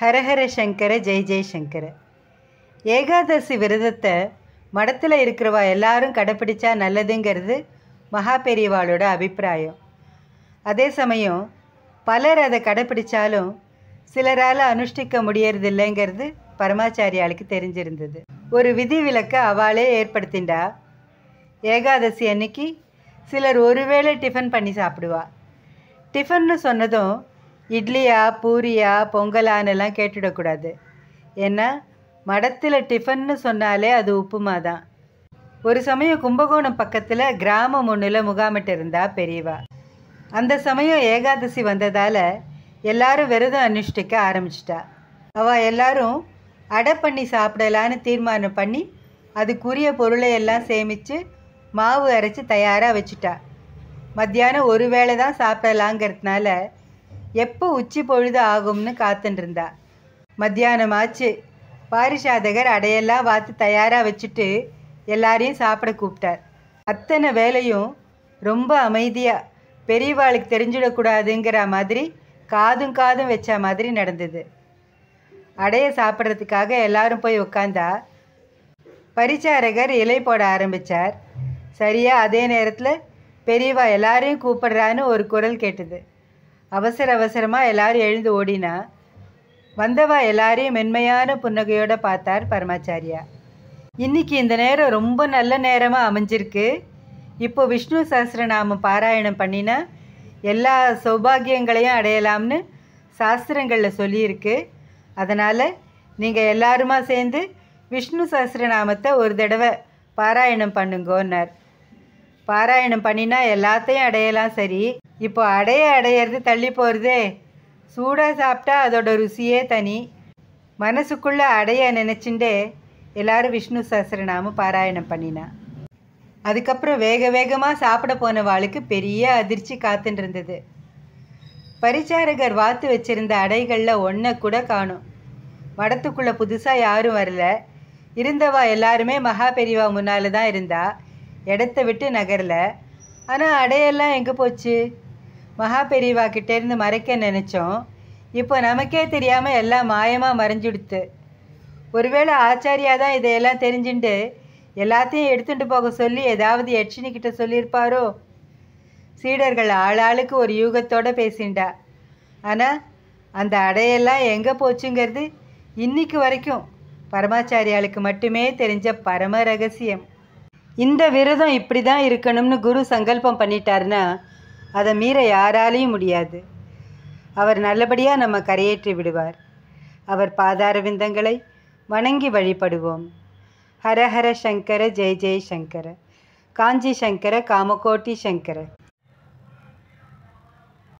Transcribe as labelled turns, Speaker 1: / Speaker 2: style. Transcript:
Speaker 1: ஹரஹர சங்கர ஜெய் ஜெய் ஏகாதசி விரதத்தை மடத்தில் இருக்கிறவா எல்லாரும் கடைப்பிடிச்சா நல்லதுங்கிறது மகா பெரியவாளோட அபிப்பிராயம் அதே சமயம் பலர் அதை கடைப்பிடிச்சாலும் சிலரால் அனுஷ்டிக்க முடியறதில்லைங்கிறது பரமாச்சாரியாளுக்கு தெரிஞ்சிருந்தது ஒரு விதி விலக்க அவளே ஏற்படுத்தின்றா ஏகாதசி அன்னைக்கு சிலர் ஒருவேளை டிஃபன் பண்ணி சாப்பிடுவா டிஃபன்னு சொன்னதும் இட்லியா பூரியா பொங்கலான்னுலாம் கேட்டுடக்கூடாது ஏன்னா மடத்தில் டிஃபன்னு சொன்னாலே அது உப்புமா தான் ஒரு சமயம் கும்பகோணம் பக்கத்தில் கிராமம் ஒன்றில் முகாமிட்டு இருந்தா பெரியவா அந்த சமயம் ஏகாதசி வந்ததால் எல்லாரும் விரதம் அனுஷ்டிக்க ஆரம்பிச்சிட்டா அவள் எல்லாரும் அடை பண்ணி சாப்பிடலான்னு தீர்மானம் பண்ணி அதுக்குரிய பொருளை எல்லாம் சேமித்து மாவு அரைச்சி தயாராக வச்சுட்டா மத்தியானம் ஒரு வேளை தான் சாப்பிடலாங்கிறதுனால எப்போ உச்சி பொழுது ஆகும்னு காத்துட்டுருந்தா மத்தியானம் ஆச்சு பாரிஷாதகர் அடையெல்லாம் வாத்து தயாராக வச்சுட்டு எல்லாரையும் சாப்பிட கூப்பிட்டார் அத்தனை வேலையும் ரொம்ப அமைதியாக பெரியவாளுக்கு தெரிஞ்சிடக்கூடாதுங்கிற மாதிரி காதும் காதும் வச்ச மாதிரி நடந்தது அடைய சாப்பிட்றதுக்காக எல்லாரும் போய் உட்காந்தா பரிச்சாரகர் இலை போட ஆரம்பித்தார் சரியாக அதே நேரத்தில் பெரியவா எல்லாரையும் கூப்பிடுறான்னு ஒரு குரல் கேட்டது அவசர அவசரமாக எல்லாரும் எழுந்து ஓடினா வந்தவா எல்லாரையும் மென்மையான புன்னகையோடு பார்த்தார் பரமாச்சாரியா இன்றைக்கி இந்த நேரம் ரொம்ப நல்ல நேரமாக அமைஞ்சிருக்கு இப்போ விஷ்ணு சஹசிரநாமம் பாராயணம் பண்ணினா எல்லா சௌபாகியங்களையும் அடையலாம்னு சாஸ்திரங்களில் சொல்லியிருக்கு அதனால் நீங்கள் எல்லாருமா சேர்ந்து விஷ்ணு சஹசிரநாமத்தை ஒரு தடவை பாராயணம் பண்ணுங்கோன்னார் பாராயணம் பண்ணினா எல்லாத்தையும் அடையலாம் சரி இப்போ அடைய அடையிறது தள்ளி போகிறதே சூடாக சாப்பிட்டா அதோட ருசியே தனி மனசுக்குள்ளே அடைய நினச்சிண்டே எல்லாரும் விஷ்ணு சஹசிரநாமம் பாராயணம் பண்ணினா அதுக்கப்புறம் வேக வேகமாக சாப்பிட போனவாளுக்கு பெரிய அதிர்ச்சி காத்துட்டு பரிச்சாரகர் வாத்து வச்சிருந்த அடைகளில் ஒன்றை கூட காணும் மடத்துக்குள்ளே புதுசாக யாரும் வரல இருந்தவா எல்லாருமே மகா பெரியவா முன்னால் தான் இருந்தாள் இடத்த விட்டு நகரல ஆனால் அடையெல்லாம் எங்கே போச்சு மகா பெரியவா கிட்டேருந்து மறைக்க நினச்சோம் இப்போ நமக்கே தெரியாமல் எல்லாம் மாயமாக மறைஞ்சுடுத்து ஒருவேளை ஆச்சாரியா தான் இதையெல்லாம் தெரிஞ்சுட்டு எல்லாத்தையும் எடுத்துட்டு போக சொல்லி ஏதாவது யட்சினி சொல்லியிருப்பாரோ சீடர்கள் ஆளாளுக்கு ஒரு யூகத்தோடு பேசிண்டா ஆனால் அந்த அடையெல்லாம் எங்கே போச்சுங்கிறது இன்னைக்கு வரைக்கும் பரமாச்சாரியாளுக்கு மட்டுமே தெரிஞ்ச பரம ரகசியம் இந்த விரதம் இப்படி தான் இருக்கணும்னு குரு சங்கல்பம் பண்ணிட்டார்னா அதை மீற யாராலையும் முடியாது அவர் நல்லபடியாக நம்ம கரையேற்றி விடுவார் அவர் பாதாரவிந்தங்களை வணங்கி வழிபடுவோம் ஹரஹர சங்கர ஜெய் ஜெய் சங்கர காஞ்சி சங்கர காமகோட்டி சங்கர